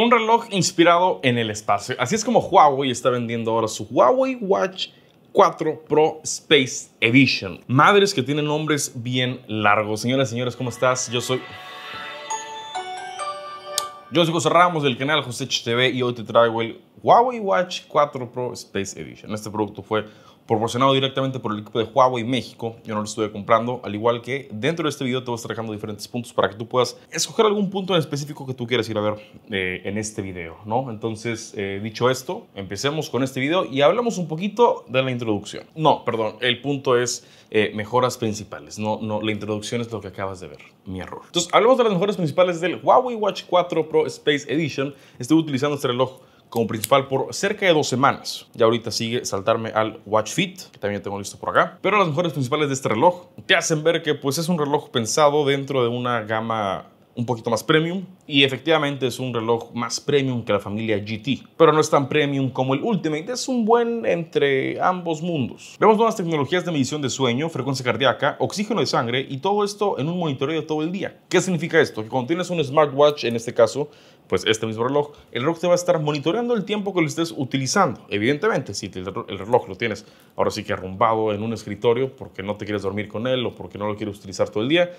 un reloj inspirado en el espacio. Así es como Huawei está vendiendo ahora su Huawei Watch 4 Pro Space Edition. Madres que tienen nombres bien largos. Señoras y señores, ¿cómo estás? Yo soy... Yo soy José Ramos del canal José TV y hoy te traigo el Huawei Watch 4 Pro Space Edition. Este producto fue proporcionado directamente por el equipo de Huawei México. Yo no lo estuve comprando, al igual que dentro de este video te voy estar dejando diferentes puntos para que tú puedas escoger algún punto en específico que tú quieras ir a ver eh, en este video, ¿no? Entonces, eh, dicho esto, empecemos con este video y hablamos un poquito de la introducción. No, perdón, el punto es eh, mejoras principales, no, no, la introducción es lo que acabas de ver, mi error. Entonces, hablamos de las mejoras principales del Huawei Watch 4 Pro Space Edition. Estoy utilizando este reloj como principal por cerca de dos semanas. Ya ahorita sigue saltarme al Watch Fit, que también tengo listo por acá. Pero las mejores principales de este reloj te hacen ver que pues es un reloj pensado dentro de una gama un poquito más premium y efectivamente es un reloj más premium que la familia GT, pero no es tan premium como el Ultimate, es un buen entre ambos mundos. Vemos nuevas tecnologías de medición de sueño, frecuencia cardíaca, oxígeno de sangre y todo esto en un monitoreo todo el día. ¿Qué significa esto? Que cuando tienes un smartwatch en este caso pues este mismo reloj, el reloj te va a estar monitoreando el tiempo que lo estés utilizando. Evidentemente, si el reloj lo tienes ahora sí que arrumbado en un escritorio porque no te quieres dormir con él o porque no lo quieres utilizar todo el día,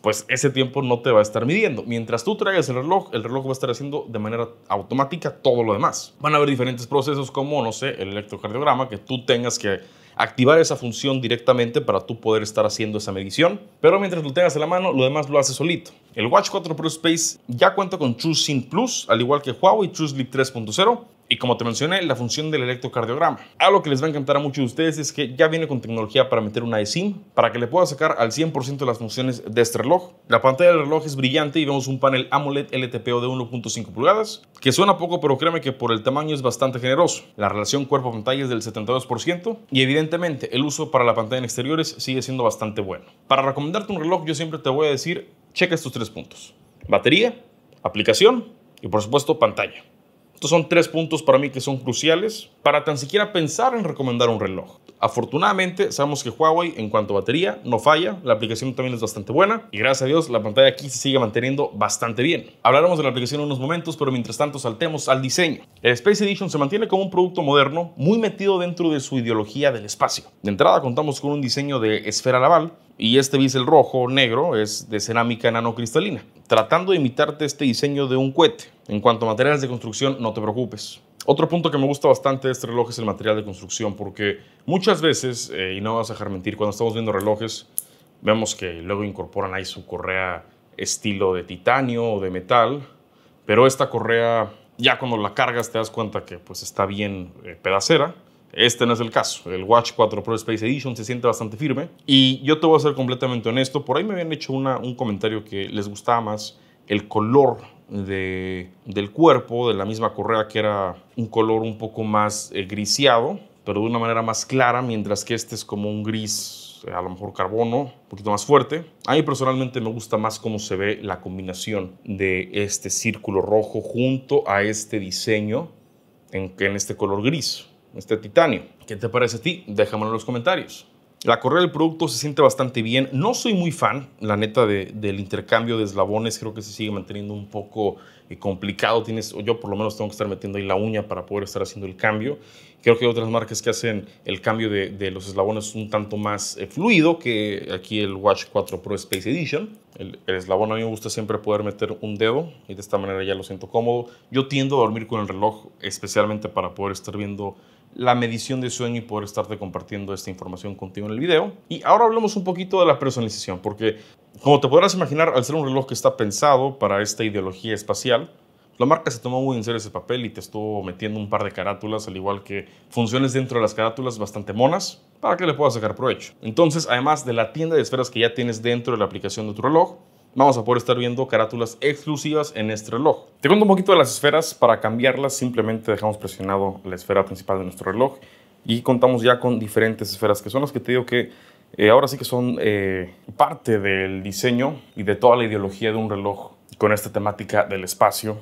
pues ese tiempo no te va a estar midiendo. Mientras tú traigas el reloj, el reloj va a estar haciendo de manera automática todo lo demás. Van a haber diferentes procesos como, no sé, el electrocardiograma que tú tengas que activar esa función directamente para tú poder estar haciendo esa medición. Pero mientras lo tengas en la mano, lo demás lo hace solito. El Watch 4 Pro Space ya cuenta con TrueSync Plus, al igual que Huawei TrueSleep 3.0 y como te mencioné, la función del electrocardiograma. Algo que les va a encantar a muchos de ustedes es que ya viene con tecnología para meter una eSIM para que le pueda sacar al 100% las funciones de este reloj. La pantalla del reloj es brillante y vemos un panel AMOLED LTPO de 1.5 pulgadas, que suena poco, pero créeme que por el tamaño es bastante generoso. La relación cuerpo-pantalla es del 72% y evidentemente el uso para la pantalla en exteriores sigue siendo bastante bueno. Para recomendarte un reloj, yo siempre te voy a decir, checa estos tres puntos. Batería, aplicación y por supuesto pantalla. Estos son tres puntos para mí que son cruciales para tan siquiera pensar en recomendar un reloj. Afortunadamente, sabemos que Huawei, en cuanto a batería, no falla. La aplicación también es bastante buena. Y gracias a Dios, la pantalla aquí se sigue manteniendo bastante bien. Hablaremos de la aplicación en unos momentos, pero mientras tanto, saltemos al diseño. El Space Edition se mantiene como un producto moderno, muy metido dentro de su ideología del espacio. De entrada, contamos con un diseño de esfera laval y este bisel rojo negro es de cerámica nanocristalina, tratando de imitarte este diseño de un cohete. En cuanto a materiales de construcción, no te preocupes. Otro punto que me gusta bastante de este reloj es el material de construcción, porque muchas veces, eh, y no vas a dejar mentir, cuando estamos viendo relojes, vemos que luego incorporan ahí su correa estilo de titanio o de metal, pero esta correa, ya cuando la cargas te das cuenta que pues está bien eh, pedacera, este no es el caso. El Watch 4 Pro Space Edition se siente bastante firme. Y yo te voy a ser completamente honesto. Por ahí me habían hecho un comentario que les gustaba más el color de, del cuerpo, de la misma correa, que era un color un poco más eh, griseado, pero de una manera más clara, mientras que este es como un gris, eh, a lo mejor carbono, un poquito más fuerte. A mí personalmente me gusta más cómo se ve la combinación de este círculo rojo junto a este diseño en, en este color gris este titanio. ¿Qué te parece a ti? Déjamelo en los comentarios. La correa del producto se siente bastante bien. No soy muy fan, la neta, del intercambio de eslabones. Creo que se sigue manteniendo un poco eh, complicado. Tienes, yo por lo menos tengo que estar metiendo ahí la uña para poder estar haciendo el cambio. Creo que hay otras marcas que hacen el cambio de, los eslabones un tanto más eh, fluido que aquí el Watch 4 Pro Space Edition. El, el, eslabón a mí me gusta siempre poder meter un dedo y de esta manera ya lo siento cómodo. Yo tiendo a dormir con el reloj especialmente para poder estar viendo la medición de sueño y poder estarte compartiendo esta información contigo en el video. Y ahora hablemos un poquito de la personalización, porque como te podrás imaginar, al ser un reloj que está pensado para esta ideología espacial, la marca se tomó muy en serio ese papel y te estuvo metiendo un par de carátulas, al igual que funciones dentro de las carátulas bastante monas, para que le puedas sacar provecho. Entonces, además de la tienda de esferas que ya tienes dentro de la aplicación de tu reloj, vamos a poder estar viendo carátulas exclusivas en este reloj. Te cuento un poquito de las esferas. Para cambiarlas simplemente dejamos presionado la esfera principal de nuestro reloj y contamos ya con diferentes esferas que son las que te digo que eh, ahora sí que son eh, parte del diseño y de toda la ideología de un reloj con esta temática del espacio.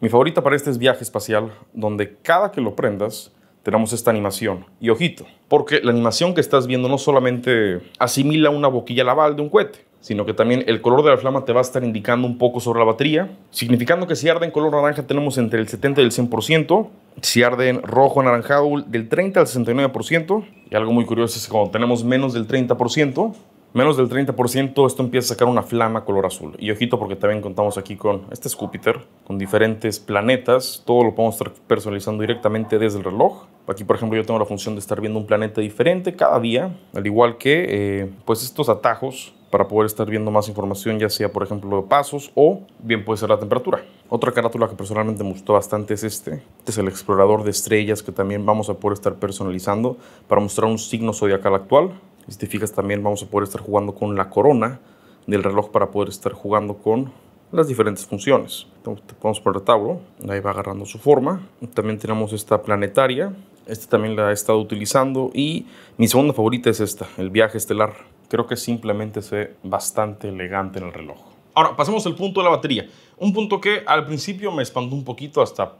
Mi favorita para este es Viaje Espacial, donde cada que lo prendas tenemos esta animación. Y ojito, porque la animación que estás viendo no solamente asimila una boquilla laval de un cohete, sino que también el color de la flama te va a estar indicando un poco sobre la batería, significando que si arde en color naranja tenemos entre el 70 y el 100%, si arde en rojo anaranjado del 30 al 69%, y algo muy curioso es que cuando tenemos menos del 30%, menos del 30% esto empieza a sacar una flama color azul. Y ojito porque también contamos aquí con, este es Júpiter, con diferentes planetas, todo lo podemos estar personalizando directamente desde el reloj. Aquí, por ejemplo, yo tengo la función de estar viendo un planeta diferente cada día, al igual que eh, pues estos atajos para poder estar viendo más información, ya sea por ejemplo pasos o bien puede ser la temperatura. Otra carátula que personalmente me gustó bastante es este. Este es el explorador de estrellas que también vamos a poder estar personalizando para mostrar un signo zodiacal actual. Si te fijas también vamos a poder estar jugando con la corona del reloj para poder estar jugando con las diferentes funciones. Entonces, podemos el retablo, ahí va agarrando su forma. También tenemos esta planetaria, Este también la he estado utilizando y mi segunda favorita es esta, el viaje estelar creo que simplemente se ve bastante elegante en el reloj. Ahora, pasemos al punto de la batería. Un punto que al principio me espantó un poquito hasta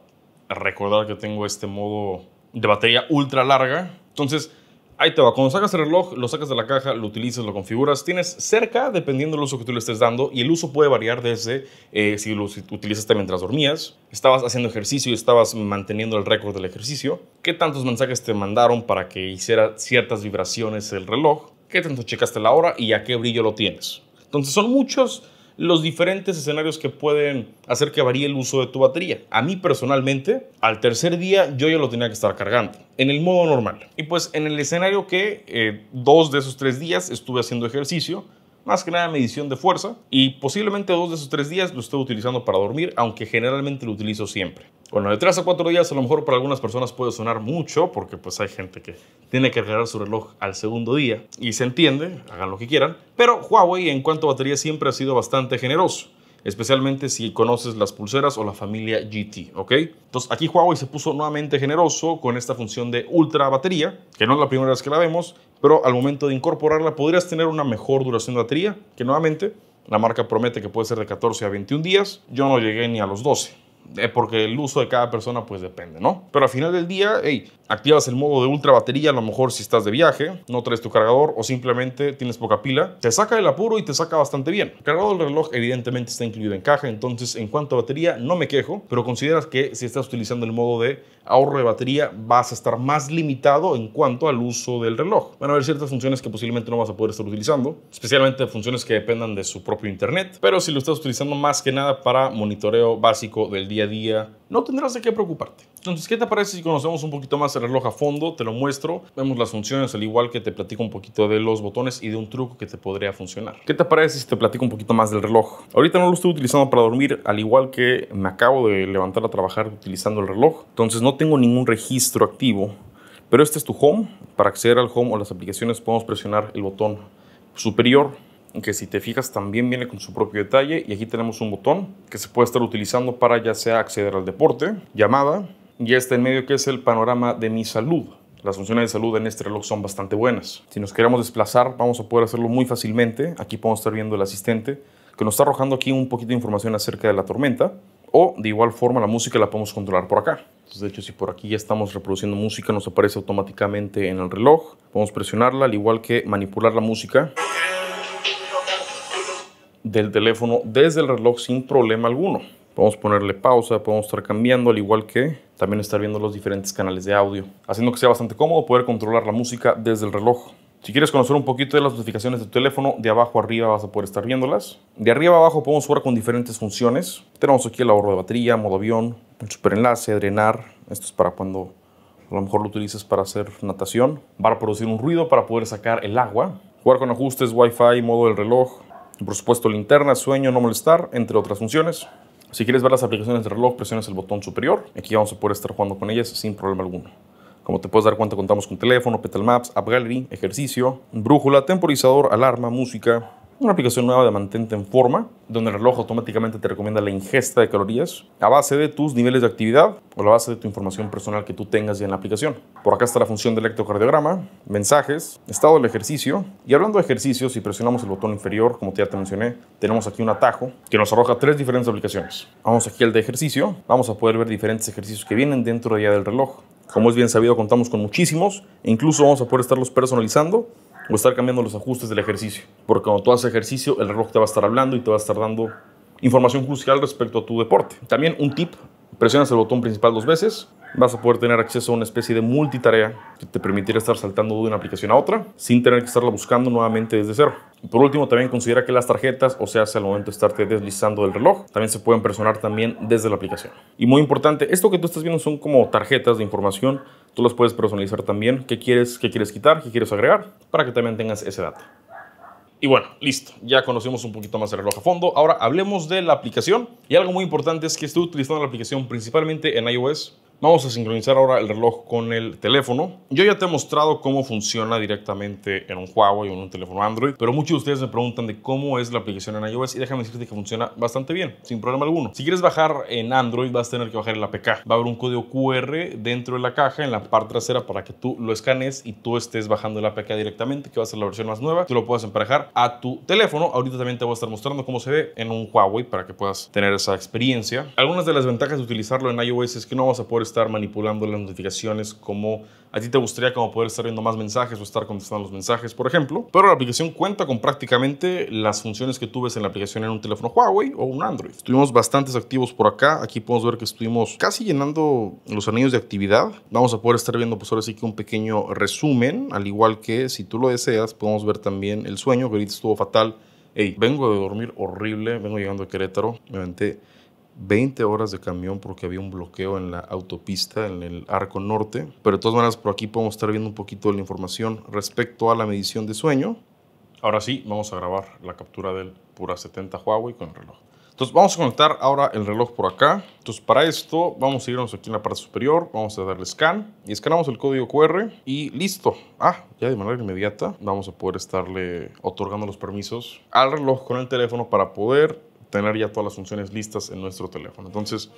recordar que tengo este modo de batería ultra larga. Entonces, ahí te va. Cuando sacas el reloj, lo sacas de la caja, lo utilizas, lo configuras. Tienes cerca, dependiendo del uso que tú le estés dando, y el uso puede variar desde eh, si lo utilizaste mientras dormías, estabas haciendo ejercicio y estabas manteniendo el récord del ejercicio, qué tantos mensajes te mandaron para que hiciera ciertas vibraciones el reloj qué tanto checaste la hora y a qué brillo lo tienes. Entonces son muchos los diferentes escenarios que pueden hacer que varíe el uso de tu batería. A mí personalmente, al tercer día yo ya lo tenía que estar cargando en el modo normal. Y pues en el escenario que eh, dos de esos tres días estuve haciendo ejercicio, más que nada medición de fuerza, y posiblemente dos de esos tres días lo estoy utilizando para dormir, aunque generalmente lo utilizo siempre. Bueno, de 3 a cuatro días a lo mejor para algunas personas puede sonar mucho porque pues hay gente que tiene que cargar su reloj al segundo día y se entiende, hagan lo que quieran, pero Huawei en cuanto a batería siempre ha sido bastante generoso especialmente si conoces las pulseras o la familia GT, ¿ok? Entonces aquí Huawei se puso nuevamente generoso con esta función de ultra batería, que no es la primera vez que la vemos, pero al momento de incorporarla podrías tener una mejor duración de batería, que nuevamente la marca promete que puede ser de 14 a 21 días, yo no llegué ni a los 12 porque el uso de cada persona pues depende, ¿no? Pero al final del día, hey, activas el modo de ultra batería, a lo mejor si estás de viaje, no traes tu cargador o simplemente tienes poca pila, te saca el apuro y te saca bastante bien. El reloj evidentemente está incluido en caja, entonces en cuanto a batería no me quejo, pero consideras que si estás utilizando el modo de ahorro de batería, vas a estar más limitado en cuanto al uso del reloj. Van a haber ciertas funciones que posiblemente no vas a poder estar utilizando, especialmente funciones que dependan de su propio internet, pero si lo estás utilizando más que nada para monitoreo básico del día a día, no tendrás de qué preocuparte. Entonces, ¿qué te parece si conocemos un poquito más el reloj a fondo? Te lo muestro, vemos las funciones, al igual que te platico un poquito de los botones y de un truco que te podría funcionar. ¿Qué te parece si te platico un poquito más del reloj? Ahorita no lo estoy utilizando para dormir, al igual que me acabo de levantar a trabajar utilizando el reloj, entonces no tengo ningún registro activo, pero este es tu home. Para acceder al home o las aplicaciones podemos presionar el botón superior, que si te fijas también viene con su propio detalle. Y aquí tenemos un botón que se puede estar utilizando para ya sea acceder al deporte, llamada, y este en medio que es el panorama de mi salud. Las funciones de salud en este reloj son bastante buenas. Si nos queremos desplazar, vamos a poder hacerlo muy fácilmente. Aquí podemos estar viendo el asistente, que nos está arrojando aquí un poquito de información acerca de la tormenta. O de igual forma la música la podemos controlar por acá. de hecho, si por aquí ya estamos reproduciendo música, nos aparece automáticamente en el reloj. Podemos presionarla, al igual que manipular la música del teléfono desde el reloj sin problema alguno. Podemos ponerle pausa, podemos estar cambiando, al igual que también estar viendo los diferentes canales de audio, haciendo que sea bastante cómodo poder controlar la música desde el reloj. Si quieres conocer un poquito de las notificaciones de tu teléfono, de abajo arriba vas a poder estar viéndolas. De arriba abajo podemos jugar con diferentes funciones. Tenemos aquí el ahorro de batería, modo avión, el superenlace, drenar. Esto es para cuando a lo mejor lo utilices para hacer natación. Para producir un ruido para poder sacar el agua. Jugar con ajustes, wifi, modo del reloj. Por supuesto, linterna, sueño, no molestar, entre otras funciones. Si quieres ver las aplicaciones de reloj, presiones el botón superior. Aquí vamos a poder estar jugando con ellas sin problema alguno. Como te puedes dar cuenta, contamos con teléfono, Petal Maps, App Gallery, ejercicio, brújula, temporizador, alarma, música, una aplicación nueva de Mantente en Forma, donde el reloj automáticamente te recomienda la ingesta de calorías a base de tus niveles de actividad o la base de tu información personal que tú tengas ya en la aplicación. Por acá está la función de electrocardiograma, mensajes, estado del ejercicio. Y hablando de ejercicios, si presionamos el botón inferior, como ya te mencioné, tenemos aquí un atajo que nos arroja tres diferentes aplicaciones. Vamos aquí al de ejercicio, vamos a poder ver diferentes ejercicios que vienen dentro ya del reloj. Como es bien sabido, contamos con muchísimos e incluso vamos a poder estarlos personalizando o estar cambiando los ajustes del ejercicio. Porque cuando tú haces ejercicio, el reloj te va a estar hablando y te va a estar dando información crucial respecto a tu deporte. También un tip, presionas el botón principal dos veces vas a poder tener acceso a una especie de multitarea que te permitirá estar saltando de una aplicación a otra sin tener que estarla buscando nuevamente desde cero. Por último, también considera que las tarjetas, o sea, al momento de estarte deslizando del reloj, también se pueden personalizar también desde la aplicación. Y muy importante, esto que tú estás viendo son como tarjetas de información, tú las puedes personalizar también, qué quieres, qué quieres quitar, qué quieres agregar, para que también tengas ese dato. Y bueno, listo, ya conocemos un poquito más el reloj a fondo. Ahora hablemos de la aplicación. Y algo muy importante es que estoy utilizando la aplicación principalmente en iOS, Vamos a sincronizar ahora el reloj con el teléfono. Yo ya te he mostrado cómo funciona directamente en un Huawei o en un teléfono Android, pero muchos de ustedes me preguntan de cómo es la aplicación en iOS y déjame decirte que funciona bastante bien, sin problema alguno. Si quieres bajar en Android vas a tener que bajar el APK. Va a haber un código QR dentro de la caja en la parte trasera para que tú lo escanees y tú estés bajando el APK directamente, que va a ser la versión más nueva. Tú lo puedes emparejar a tu teléfono. Ahorita también te voy a estar mostrando cómo se ve en un Huawei para que puedas tener esa experiencia. Algunas de las ventajas de utilizarlo en iOS es que no vas a poder estar manipulando las notificaciones como a ti te gustaría como poder estar viendo más mensajes o estar contestando los mensajes, por ejemplo. Pero la aplicación cuenta con prácticamente las funciones que tú ves en la aplicación en un teléfono Huawei o un Android. Estuvimos bastantes activos por acá. Aquí podemos ver que estuvimos casi llenando los anillos de actividad. Vamos a poder estar viendo pues ahora sí que un pequeño resumen, al igual que si tú lo deseas, podemos ver también el sueño que ahorita estuvo fatal. Hey, vengo de dormir horrible, vengo llegando a Querétaro, me aventé 20 horas de camión porque había un bloqueo en la autopista, en el arco norte. Pero de todas maneras, por aquí podemos estar viendo un poquito de la información respecto a la medición de sueño. Ahora sí, vamos a grabar la captura del Pura 70 Huawei con el reloj. Entonces vamos a conectar ahora el reloj por acá. Entonces para esto vamos a irnos aquí en la parte superior, vamos a darle scan y escanamos el código QR y listo. Ah, ya de manera inmediata vamos a poder estarle otorgando los permisos al reloj con el teléfono para poder tener ya todas las funciones listas en nuestro teléfono. Entonces,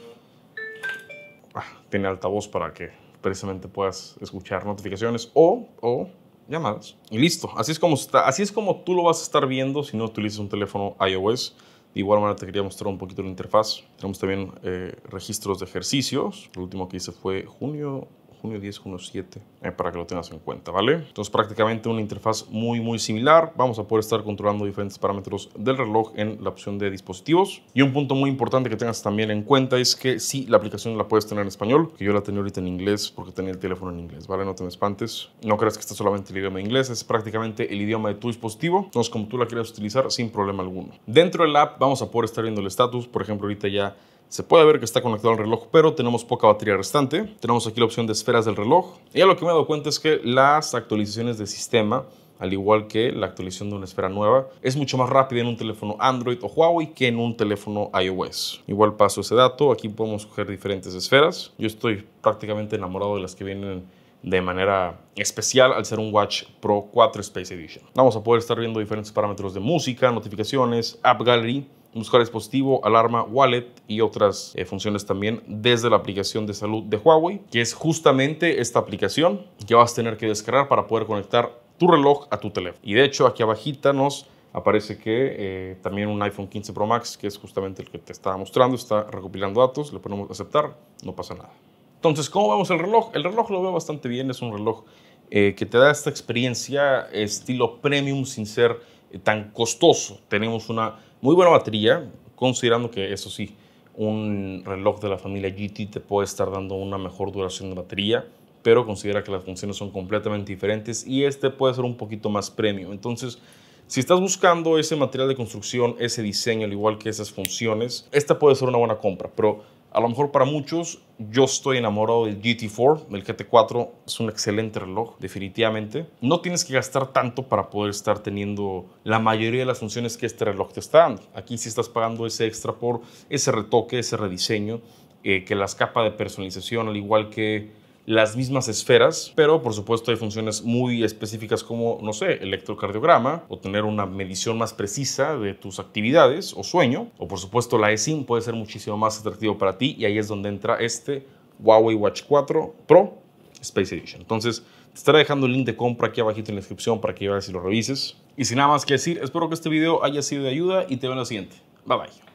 ah, tiene altavoz para que precisamente puedas escuchar notificaciones o, o llamadas. Y listo. Así es, como así es como tú lo vas a estar viendo si no utilizas un teléfono iOS. De igual manera te quería mostrar un poquito la interfaz. Tenemos también eh, registros de ejercicios. El último que hice fue junio 10.1.7 eh, para que lo tengas en cuenta, ¿vale? Entonces prácticamente una interfaz muy, muy similar. Vamos a poder estar controlando diferentes parámetros del reloj en la opción de dispositivos. Y un punto muy importante que tengas también en cuenta es que si la aplicación la puedes tener en español, que yo la tenía ahorita en inglés porque tenía el teléfono en inglés, ¿vale? No te me espantes. No creas que está solamente el idioma inglés, es prácticamente el idioma de tu dispositivo. Entonces, como tú la quieras utilizar, sin problema alguno. Dentro del app vamos a poder estar viendo el estatus, por ejemplo, ahorita ya se puede ver que está conectado al reloj, pero tenemos poca batería restante. Tenemos aquí la opción de esferas del reloj. Y ya lo que me he dado cuenta es que las actualizaciones de sistema al igual que la actualización de una esfera nueva, es mucho más rápida en un teléfono Android o Huawei que en un teléfono iOS. Igual paso ese dato, aquí podemos coger diferentes esferas. Yo estoy prácticamente enamorado de las que vienen de manera especial al ser un Watch Pro 4 Space Edition. Vamos a poder estar viendo diferentes parámetros de música, notificaciones, App Gallery, buscar dispositivo, alarma, wallet y otras eh, funciones también desde la aplicación de salud de Huawei, que es justamente esta aplicación que vas a tener que descargar para poder conectar tu reloj a tu teléfono. Y de hecho aquí abajita nos aparece que eh, también un iPhone 15 Pro Max, que es justamente el que te estaba mostrando, está recopilando datos, le ponemos aceptar, no pasa nada. Entonces, ¿cómo vemos el reloj? El reloj lo veo bastante bien, es un reloj eh, que te da esta experiencia estilo premium sin ser tan costoso. Tenemos una muy buena batería, considerando que eso sí, un reloj de la familia GT te puede estar dando una mejor duración de batería, pero considera que las funciones son completamente diferentes y este puede ser un poquito más premium. Entonces, si estás buscando ese material de construcción, ese diseño, al igual que esas funciones, esta puede ser una buena compra, pero a lo mejor para muchos, yo estoy enamorado del GT4. El GT4 es un excelente reloj, definitivamente. No tienes que gastar tanto para poder estar teniendo la mayoría de las funciones que este reloj te está dando. Aquí sí estás pagando ese extra por ese retoque, ese rediseño, eh, que las capas de personalización, al igual que las mismas esferas, pero por supuesto hay funciones muy específicas como, no sé, electrocardiograma o tener una medición más precisa de tus actividades o sueño, o por supuesto la eSIM puede ser muchísimo más atractivo para ti y ahí es donde entra este Huawei Watch 4 Pro Space Edition. Entonces, te estaré dejando el link de compra aquí abajito en la descripción para que veas y lo revises. Y sin nada más que decir, espero que este video haya sido de ayuda y te veo en la siguiente. Bye bye.